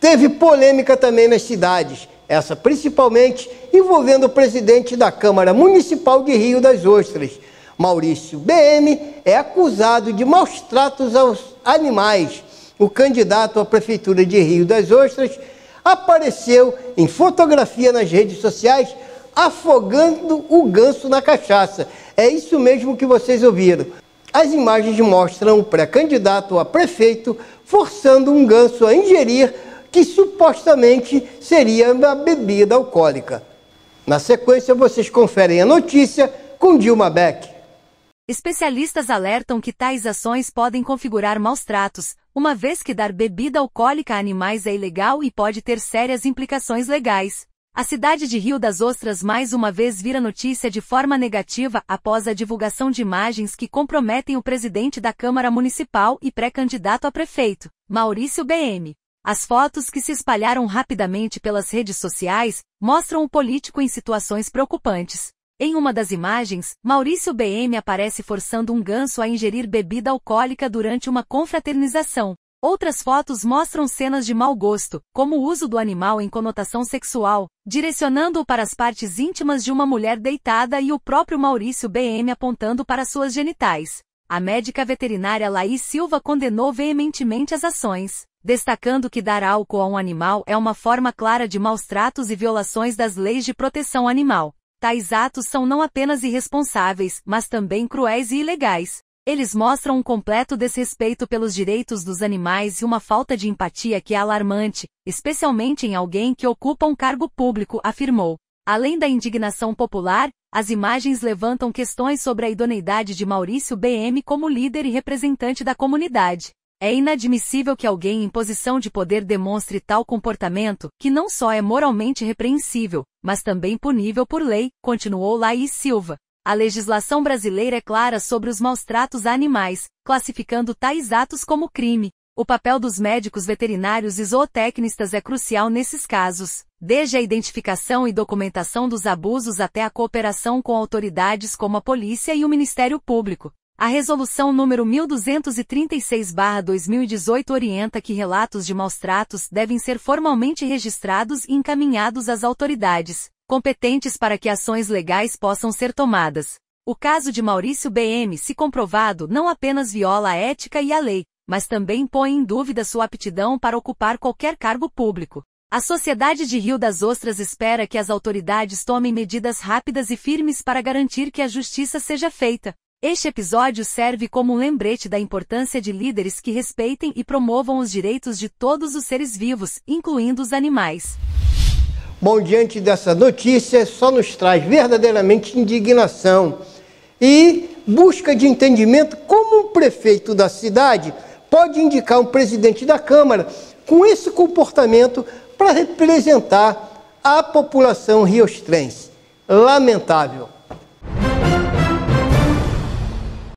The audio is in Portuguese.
Teve polêmica também nas cidades, essa principalmente envolvendo o presidente da Câmara Municipal de Rio das Ostras. Maurício BM é acusado de maus tratos aos animais. O candidato à Prefeitura de Rio das Ostras apareceu em fotografia nas redes sociais afogando o ganso na cachaça. É isso mesmo que vocês ouviram. As imagens mostram o pré-candidato a prefeito forçando um ganso a ingerir que supostamente seria uma bebida alcoólica. Na sequência, vocês conferem a notícia com Dilma Beck. Especialistas alertam que tais ações podem configurar maus tratos, uma vez que dar bebida alcoólica a animais é ilegal e pode ter sérias implicações legais. A cidade de Rio das Ostras mais uma vez vira notícia de forma negativa após a divulgação de imagens que comprometem o presidente da Câmara Municipal e pré-candidato a prefeito, Maurício BM. As fotos que se espalharam rapidamente pelas redes sociais mostram o político em situações preocupantes. Em uma das imagens, Maurício BM aparece forçando um ganso a ingerir bebida alcoólica durante uma confraternização. Outras fotos mostram cenas de mau gosto, como o uso do animal em conotação sexual, direcionando-o para as partes íntimas de uma mulher deitada e o próprio Maurício BM apontando para suas genitais. A médica veterinária Laís Silva condenou veementemente as ações destacando que dar álcool a um animal é uma forma clara de maus tratos e violações das leis de proteção animal. Tais atos são não apenas irresponsáveis, mas também cruéis e ilegais. Eles mostram um completo desrespeito pelos direitos dos animais e uma falta de empatia que é alarmante, especialmente em alguém que ocupa um cargo público, afirmou. Além da indignação popular, as imagens levantam questões sobre a idoneidade de Maurício BM como líder e representante da comunidade. É inadmissível que alguém em posição de poder demonstre tal comportamento, que não só é moralmente repreensível, mas também punível por lei, continuou Laís Silva. A legislação brasileira é clara sobre os maus tratos a animais, classificando tais atos como crime. O papel dos médicos veterinários e zootecnistas é crucial nesses casos, desde a identificação e documentação dos abusos até a cooperação com autoridades como a polícia e o Ministério Público. A Resolução número 1236-2018 orienta que relatos de maus tratos devem ser formalmente registrados e encaminhados às autoridades competentes para que ações legais possam ser tomadas. O caso de Maurício BM, se comprovado, não apenas viola a ética e a lei, mas também põe em dúvida sua aptidão para ocupar qualquer cargo público. A sociedade de Rio das Ostras espera que as autoridades tomem medidas rápidas e firmes para garantir que a justiça seja feita, este episódio serve como um lembrete da importância de líderes que respeitem e promovam os direitos de todos os seres vivos, incluindo os animais. Bom, diante dessa notícia, só nos traz verdadeiramente indignação e busca de entendimento como um prefeito da cidade pode indicar um presidente da Câmara com esse comportamento para representar a população riostrense. Lamentável.